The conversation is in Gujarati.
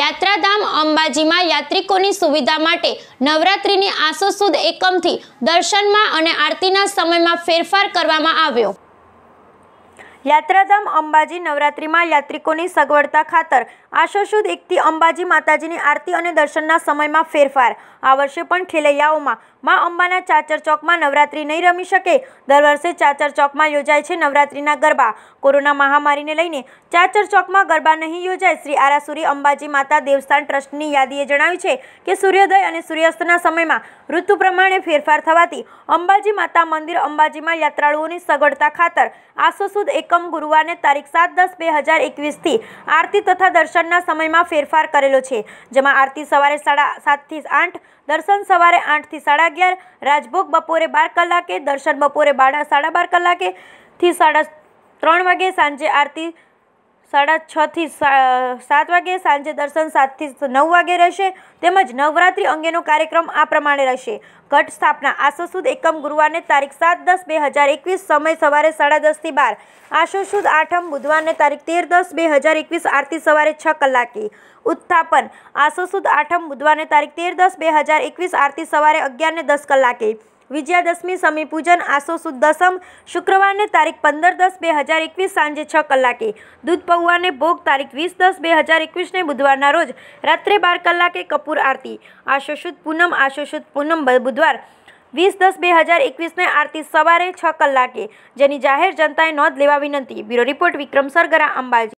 યાત્રાધામ અંબાજીમાં યાત્રિકોની સુવિધા માટે નવરાત્રિની આસો સુદ એકમથી દર્શનમાં અને આરતીના સમયમાં ફેરફાર કરવામાં આવ્યો યાત્રાધામ અંબાજી નવરાત્રિમાં યાત્રિકોની સગવડતા ખાતર આશો સુદ એકથી અંબાજી માતાજીની આરતી અને દર્શનના સમયમાં ફેરફાર આ વર્ષે પણ ખેલૈયાઓમાં મા અંબાના ચાચર ચોકમાં નવરાત્રી નહીં રમી શકે દર વર્ષે ચાચર ચોકમાં યોજાય છે નવરાત્રિના ગરબા કોરોના મહામારીને લઈને ચાચર ચોકમાં ગરબા નહીં યોજાય શ્રી આરાસુરી અંબાજી માતા દેવસ્થાન ટ્રસ્ટની યાદીએ જણાવ્યું છે કે સૂર્યોદય અને સૂર્યાસ્તના સમયમાં ઋતુ પ્રમાણે ફેરફાર થવાથી અંબાજી માતા મંદિર અંબાજીમાં યાત્રાળુઓની સગવડતા ખાતર આસો સુદ એક એકમ ગુરુવારને તારીખ સાત દસ બે હજાર એકવીસથી આરતી તથા દર્શનના સમયમાં ફેરફાર કરેલો છે જેમાં આરતી સવારે સાડા સાતથી આઠ દર્શન સવારે આઠથી સાડા અગિયાર રાજભોગ બપોરે બાર કલાકે દર્શન બપોરે બાર સાડા બાર કલાકેથી સાડા ત્રણ વાગે સાંજે આરતી સાડા છથી સાત વાગે સાંજે દર્શન સાતથી નવ વાગે રહેશે તેમજ નવરાત્રિ અંગેનો કાર્યક્રમ આ પ્રમાણે રહેશે ઘટ સ્થાપના આસો સુદ એકમ ગુરુવારને તારીખ સાત દસ બે હજાર એકવીસ સમય સવારે સાડા દસથી બાર આસો સુદ આઠમ બુધવારને તારીખ તેર દસ બે હજાર એકવીસ આરતી સવારે છ કલાકે ઉત્થાપન આસો સુદ આઠમ બુધવારને તારીખ તેર દસ બે હજાર એકવીસ આરતી સવારે અગિયારને દસ કલાકે વિજયાદશમી સમી પૂજન આસો સુદ દસમ શુક્રવારને તારીખ પંદર દસ બે હજાર એકવીસ સાંજે છ કલાકે દૂધ પૌવાને ભોગ તારીખ વીસ દસ બે હજાર એકવીસને બુધવારના રોજ રાત્રે બાર કલાકે કપૂર આરતી આશો સુદ પૂનમ આશો સુદ પૂનમ બુધવાર વીસ દસ બે હજાર એકવીસને આરતી સવારે છ કલાકે જેની જાહેર જનતાએ નોંધ લેવા વિનંતી બ્યુરો રિપોર્ટ વિક્રમ સરગરા અંબાજી